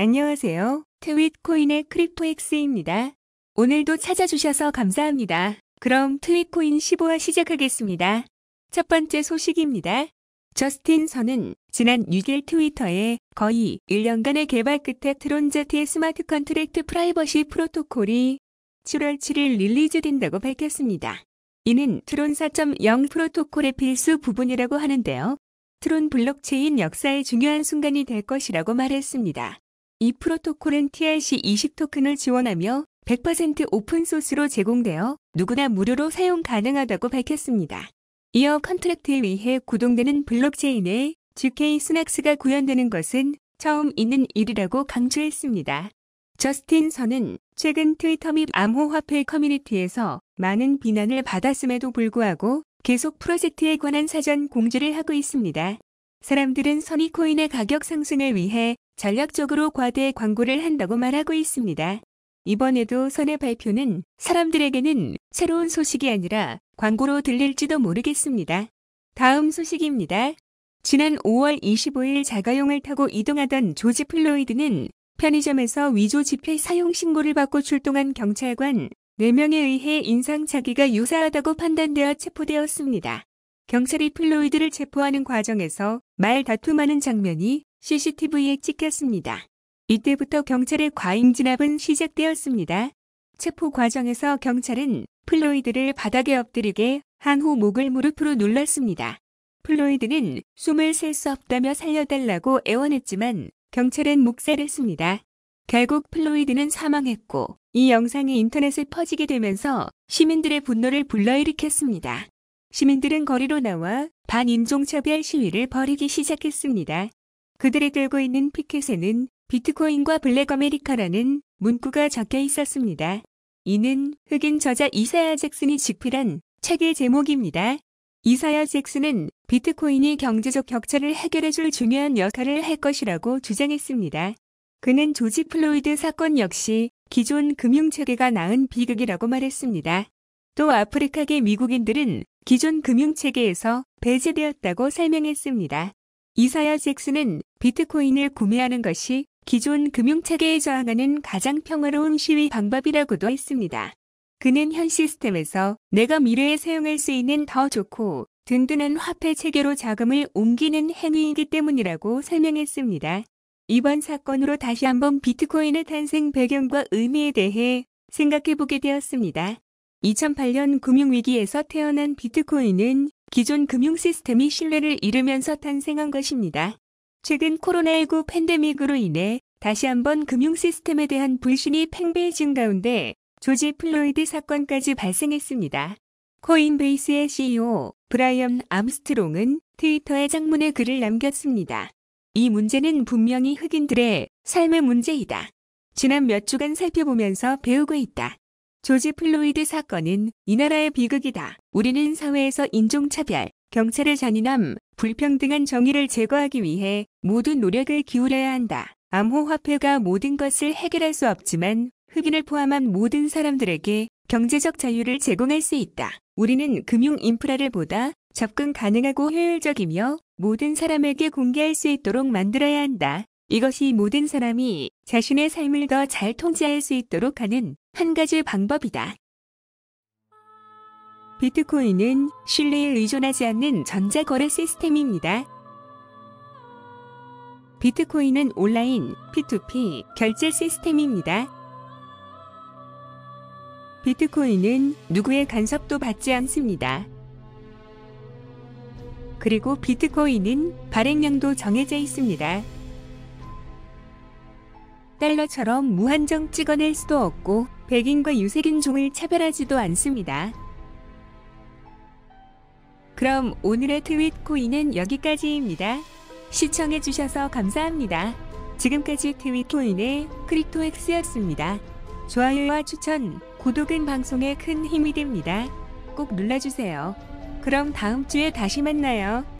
안녕하세요. 트윗코인의 크립토엑스입니다. 오늘도 찾아주셔서 감사합니다. 그럼 트윗코인 15화 시작하겠습니다. 첫 번째 소식입니다. 저스틴 선은 지난 6일 트위터에 거의 1년간의 개발 끝에 트론제트의 스마트 컨트랙트 프라이버시 프로토콜이 7월 7일 릴리즈된다고 밝혔습니다. 이는 트론 4.0 프로토콜의 필수 부분이라고 하는데요. 트론 블록체인 역사의 중요한 순간이 될 것이라고 말했습니다. 이 프로토콜은 TRC20 토큰을 지원하며 100% 오픈소스로 제공되어 누구나 무료로 사용 가능하다고 밝혔습니다. 이어 컨트랙트에 의해 구동되는 블록체인에 GK 스낙스가 구현되는 것은 처음 있는 일이라고 강조했습니다. 저스틴 선은 최근 트위터 및 암호화폐 커뮤니티에서 많은 비난을 받았음에도 불구하고 계속 프로젝트에 관한 사전 공지를 하고 있습니다. 사람들은 선이 코인의 가격 상승을 위해 전략적으로 과대 광고를 한다고 말하고 있습니다. 이번에도 선의 발표는 사람들에게는 새로운 소식이 아니라 광고로 들릴지도 모르겠습니다. 다음 소식입니다. 지난 5월 25일 자가용을 타고 이동하던 조지 플로이드는 편의점에서 위조 지폐 사용 신고를 받고 출동한 경찰관 4명에 의해 인상착기가 유사하다고 판단되어 체포되었습니다. 경찰이 플로이드를 체포하는 과정에서 말 다툼하는 장면이 CCTV에 찍혔습니다. 이때부터 경찰의 과잉 진압은 시작되었습니다. 체포 과정에서 경찰은 플로이드를 바닥에 엎드리게 한 후 목을 무릎으로 눌렀습니다. 플로이드는 숨을 셀 수 없다며 살려달라고 애원했지만 경찰은 묵살했습니다. 결국 플로이드는 사망했고 이 영상이 인터넷에 퍼지게 되면서 시민들의 분노를 불러일으켰습니다. 시민들은 거리로 나와 반인종차별 시위를 벌이기 시작했습니다. 그들이 들고 있는 피켓에는 비트코인과 블랙 아메리카라는 문구가 적혀 있었습니다. 이는 흑인 저자 이사야 잭슨이 집필한 책의 제목입니다. 이사야 잭슨은 비트코인이 경제적 격차를 해결해줄 중요한 역할을 할 것이라고 주장했습니다. 그는 조지 플로이드 사건 역시 기존 금융체계가 낳은 비극이라고 말했습니다. 또 아프리카계 미국인들은 기존 금융체계에서 배제되었다고 설명했습니다. 이사야 잭슨은 비트코인을 구매하는 것이 기존 금융체계에 저항하는 가장 평화로운 시위 방법이라고도 했습니다. 그는 현 시스템에서 내가 미래에 사용할 수 있는 더 좋고 든든한 화폐 체계로 자금을 옮기는 행위이기 때문이라고 설명했습니다. 이번 사건으로 다시 한번 비트코인의 탄생 배경과 의미에 대해 생각해보게 되었습니다. 2008년 금융위기에서 태어난 비트코인은 기존 금융 시스템이 신뢰를 잃으면서 탄생한 것입니다. 최근 코로나19 팬데믹으로 인해 다시 한번 금융 시스템에 대한 불신이 팽배해진 가운데 조지 플로이드 사건까지 발생했습니다. 코인베이스의 CEO 브라이언 암스트롱은 트위터에 장문의 글을 남겼습니다. 이 문제는 분명히 흑인들의 삶의 문제이다. 지난 몇 주간 살펴보면서 배우고 있다. 조지 플로이드 사건은 이 나라의 비극이다. 우리는 사회에서 인종차별, 경찰의 잔인함, 불평등한 정의를 제거하기 위해 모든 노력을 기울여야 한다. 암호화폐가 모든 것을 해결할 수 없지만 흑인을 포함한 모든 사람들에게 경제적 자유를 제공할 수 있다. 우리는 금융 인프라를 보다 접근 가능하고 효율적이며 모든 사람에게 공개할 수 있도록 만들어야 한다. 이것이 모든 사람이 자신의 삶을 더 잘 통제할 수 있도록 하는 한 가지 방법이다. 비트코인은 신뢰에 의존하지 않는 전자거래 시스템입니다. 비트코인은 온라인 P2P 결제 시스템입니다. 비트코인은 누구의 간섭도 받지 않습니다. 그리고 비트코인은 발행량도 정해져 있습니다. 달러처럼 무한정 찍어낼 수도 없고 백인과 유색인 종을 차별하지도 않습니다. 그럼 오늘의 트윗 코인은 여기까지입니다. 시청해주셔서 감사합니다. 지금까지 트윗 코인의 크립토엑스였습니다. 좋아요와 추천, 구독은 방송에 큰 힘이 됩니다. 꼭 눌러주세요. 그럼 다음 주에 다시 만나요.